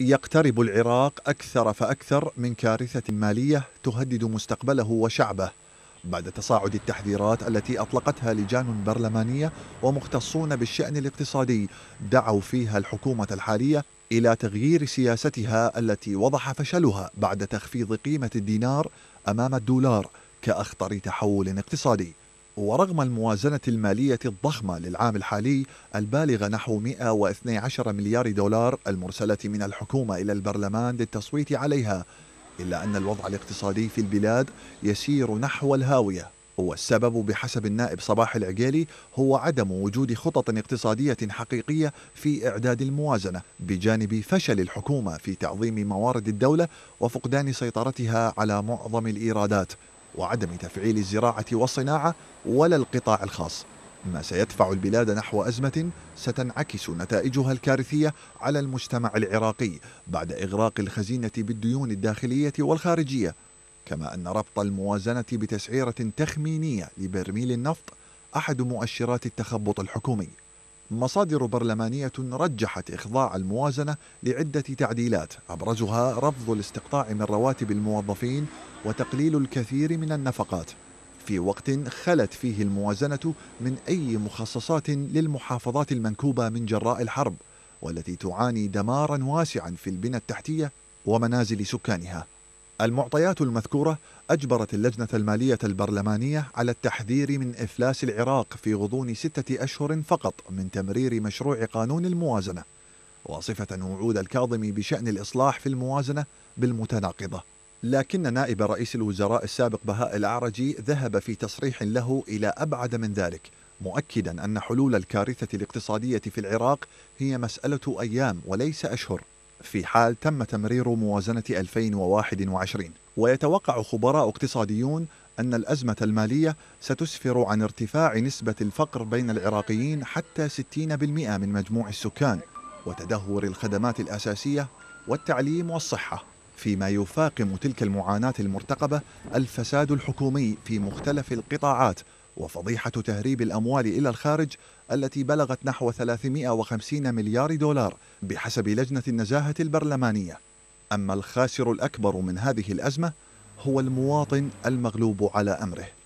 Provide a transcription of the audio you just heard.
يقترب العراق أكثر فأكثر من كارثة مالية تهدد مستقبله وشعبه بعد تصاعد التحذيرات التي أطلقتها لجان برلمانية ومختصون بالشأن الاقتصادي دعوا فيها الحكومة الحالية إلى تغيير سياستها التي وضح فشلها بعد تخفيض قيمة الدينار أمام الدولار كأخطر تحول اقتصادي ورغم الموازنة المالية الضخمة للعام الحالي البالغة نحو 112 مليار دولار المرسلة من الحكومة إلى البرلمان للتصويت عليها إلا أن الوضع الاقتصادي في البلاد يسير نحو الهاوية والسبب بحسب النائب صباح العقيلي هو عدم وجود خطط اقتصادية حقيقية في إعداد الموازنة بجانب فشل الحكومة في تعظيم موارد الدولة وفقدان سيطرتها على معظم الإيرادات وعدم تفعيل الزراعة والصناعة ولا القطاع الخاص ما سيدفع البلاد نحو أزمة ستنعكس نتائجها الكارثية على المجتمع العراقي بعد إغراق الخزينة بالديون الداخلية والخارجية كما أن ربط الموازنة بتسعيرة تخمينية لبرميل النفط أحد مؤشرات التخبط الحكومي مصادر برلمانية رجحت إخضاع الموازنة لعدة تعديلات أبرزها رفض الاستقطاع من رواتب الموظفين وتقليل الكثير من النفقات في وقت خلت فيه الموازنة من أي مخصصات للمحافظات المنكوبة من جراء الحرب والتي تعاني دمارا واسعا في البنى التحتية ومنازل سكانها المعطيات المذكورة أجبرت اللجنة المالية البرلمانية على التحذير من إفلاس العراق في غضون ستة أشهر فقط من تمرير مشروع قانون الموازنة واصفة وعود الكاظمي بشأن الإصلاح في الموازنة بالمتناقضة لكن نائب رئيس الوزراء السابق بهاء الأعرجي ذهب في تصريح له إلى أبعد من ذلك مؤكدا أن حلول الكارثة الاقتصادية في العراق هي مسألة أيام وليس أشهر في حال تم تمرير موازنة 2021 ويتوقع خبراء اقتصاديون أن الأزمة المالية ستسفر عن ارتفاع نسبة الفقر بين العراقيين حتى 60% من مجموع السكان وتدهور الخدمات الأساسية والتعليم والصحة فيما يفاقم تلك المعاناة المرتقبة الفساد الحكومي في مختلف القطاعات وفضيحة تهريب الأموال إلى الخارج التي بلغت نحو 350 مليار دولار بحسب لجنة النزاهة البرلمانية أما الخاسر الأكبر من هذه الأزمة هو المواطن المغلوب على أمره